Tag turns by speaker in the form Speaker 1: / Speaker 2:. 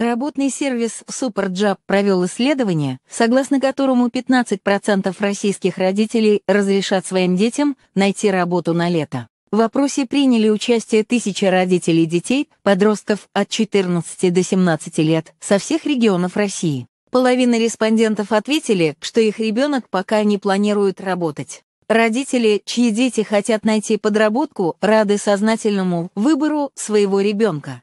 Speaker 1: Работный сервис SuperJab провел исследование, согласно которому 15% российских родителей разрешат своим детям найти работу на лето. В опросе приняли участие тысячи родителей детей, подростков от 14 до 17 лет, со всех регионов России. Половина респондентов ответили, что их ребенок пока не планирует работать. Родители, чьи дети хотят найти подработку, рады сознательному выбору своего ребенка.